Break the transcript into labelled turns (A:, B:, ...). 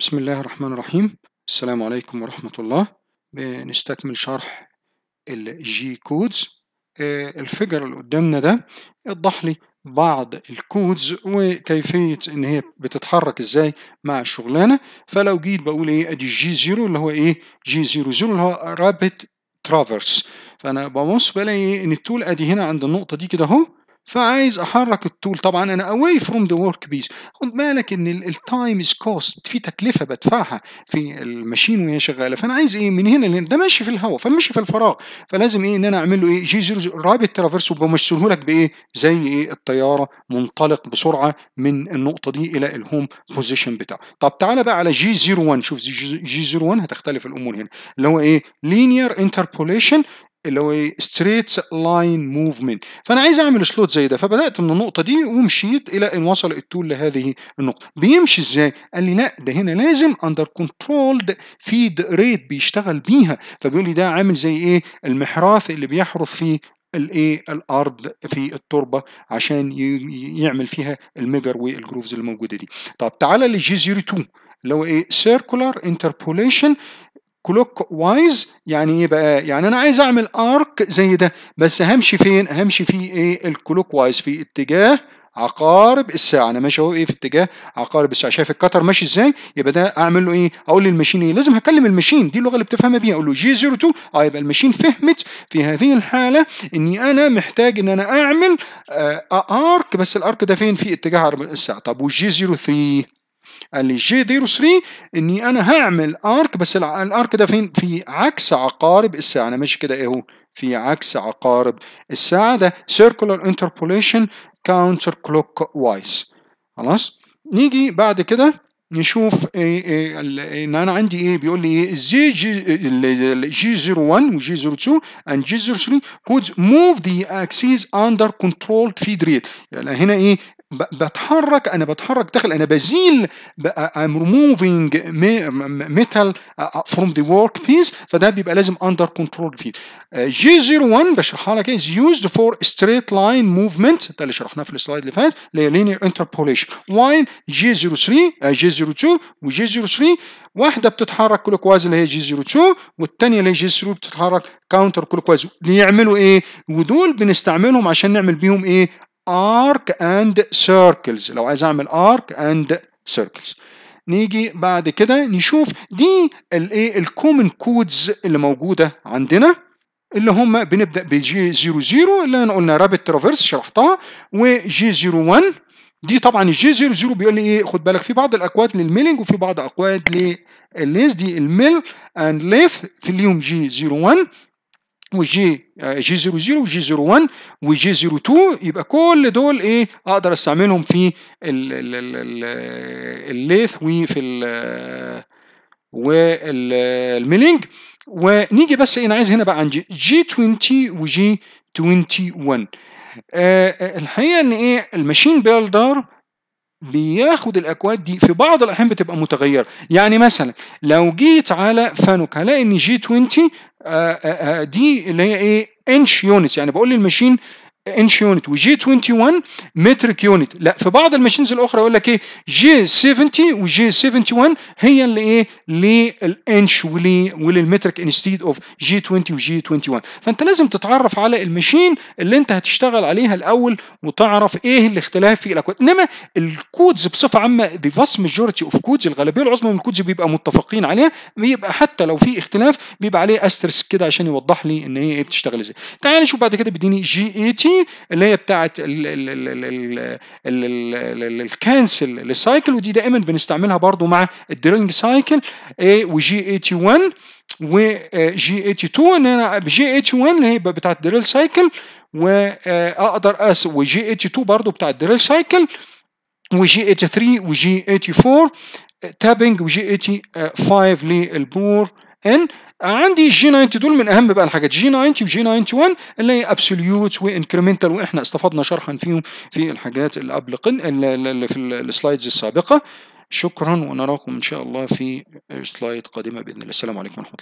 A: بسم الله الرحمن الرحيم السلام عليكم ورحمة الله بنستكمل شرح الجي كودز الفجر اللي قدامنا ده اتضح لي بعض الكودز وكيفية ان هي بتتحرك ازاي مع الشغلانة فلو جيت بقول ايه ادي جي زيرو اللي هو ايه جي زيرو زيرو اللي هو رابت ترافرس فانا ببص بلاقي ان التول ادي هنا عند النقطة دي كده اهو فعايز احرك التول طبعا انا اواي فروم ذا ورك بيس خد بالك ان التايم از كوست في تكلفه بدفعها في الماشين وهي شغاله فانا عايز ايه من هنا لهنا ده ماشي في الهواء فماشي في الفراغ فلازم ايه ان انا اعمل له ايه جي زيرو رابط ترافيرس وبمثله لك بايه زي ايه الطياره منطلق بسرعه من النقطه دي الى الهوم بوزيشن بتاعه طب تعالى بقى على جي 01 شوف جي 01 هتختلف الامور هنا اللي هو ايه لينير انتربوليشن اللي هو ستريت لاين موفمنت فانا عايز اعمل سلوت زي ده فبدات من النقطه دي ومشيت الى ان وصل التول لهذه النقطه بيمشي ازاي قال لي لا ده هنا لازم اندر كنترولد فيد ريت بيشتغل بيها فبيقول لي ده عامل زي ايه المحراث اللي بيحرث فيه الايه الارض في التربه عشان يعمل فيها الميجر والجروفز اللي موجوده دي طب تعالى للجي 02 اللي هو ايه سيركولار انتربوليشن كلوك وايز يعني ايه بقى يعني انا عايز اعمل ارك زي ده بس همشي فين همشي في ايه الكلوك وايز في اتجاه عقارب الساعه انا ماشي اهو ايه في اتجاه عقارب الساعه شايف الكتر ماشي ازاي يبقى ده اعمل له ايه اقول للماشين ايه لازم هكلم الماشين دي اللغه اللي بتفهمها بيها اقول له جي 02 اه يبقى الماشين فهمت في هذه الحاله اني انا محتاج ان انا اعمل آه ارك بس الارك ده فين في اتجاه عقارب الساعه طب وجي 03 قال لي جي دي 3 اني انا هعمل ارك بس الارك ده فين في عكس عقارب الساعه انا ماشي كده اهو في عكس عقارب الساعه ده سيركولار انتربوليشن كاونتر كلوك وايز خلاص نيجي بعد كده نشوف إيه إيه ان انا عندي ايه بيقول لي ايه زي جي 01 وجي 02 اند جي 03 could موف ذا اكسيز اندر كنترول فيد ريت يعني هنا ايه بتحرك انا بتحرك داخل انا بزيل I'm removing metal from the work piece فده بيبقى لازم under control فيه G01 آه، بشرحها لك إيه؟ is used for straight line movement ده اللي شرحناه في السلايد اللي فات اللي هي linear interpolation while G03 G02 آه، و G03 واحده بتتحرك كل كواز اللي هي G02 والثانيه اللي هي G03 بتتحرك كاونتر كل كواز اللي يعملوا ايه ودول بنستعملهم عشان نعمل بيهم ايه arc and circles لو عايز اعمل arc and circles نيجي بعد كده نشوف دي الايه الكومن كودز اللي موجوده عندنا اللي هم بنبدا جي 00 اللي انا قلنا رابت ترافيرس شرحتها وجي 01 دي طبعا الجي 00 بيقول لي ايه خد بالك في بعض الاكواد للميلنج وفي بعض اكواد للليز دي الميل اند ليف في ليهم جي 01 وجي آه، جي 00 وجي 01 وجي 02 يبقى كل دول ايه اقدر استعملهم في الليث وفي والميلينج ونيجي بس إيه، انا عايز هنا بقى عن جي 20 وجي 21 الحقيقه ان ايه الماشين بيلدر بياخد الاكواد دي في بعض الاحيان بتبقى متغيره يعني مثلا لو جيت على فانوك هلاقي ان جي 20 آه، آه، آه، دي اللي هي ايه انش يونت يعني بقول للماشين انش يونت وجي 21 مترك يونت لا في بعض الماشينز الاخرى يقول لك ايه جي 70 وجي 71 هي اللي ايه للانش وللمترك انستيد اوف جي 20 وجي 21 فانت لازم تتعرف على الماشين اللي انت هتشتغل عليها الاول وتعرف ايه الاختلاف في الاكواد انما الكودز بصفه عامه ذا فاست ماجورتي اوف كودز الغالبيه العظمى من الكودز بيبقى متفقين عليها بيبقى حتى لو في اختلاف بيبقى عليه استرس كده عشان يوضح لي ان هي ايه بتشتغل ازاي تعال نشوف بعد كده بيديني جي 80 دي اللي هي بتاعه الكانسل للسايكل ودي دائما بنستعملها برضو مع الدرينج سايكل اي وجي 81 وجي 82 ان انا بجي 81 اللي هي بتاعه الدريل سايكل واقدر آه، اس وجي 82 برضو بتاعه الدريل سايكل وجي 83 وجي 84 تابنج وجي 85 للبور ان عندي جي 90 دول من اهم بقى الحاجات جي 90 وجي 91 اللي هي ابسوليوت وانكريمنتال واحنا استفدنا شرحا فيهم في الحاجات اللي قبل اللي في السلايدز السابقه شكرا ونراكم ان شاء الله في سلايد قادمه باذن الله السلام عليكم ورحمه الله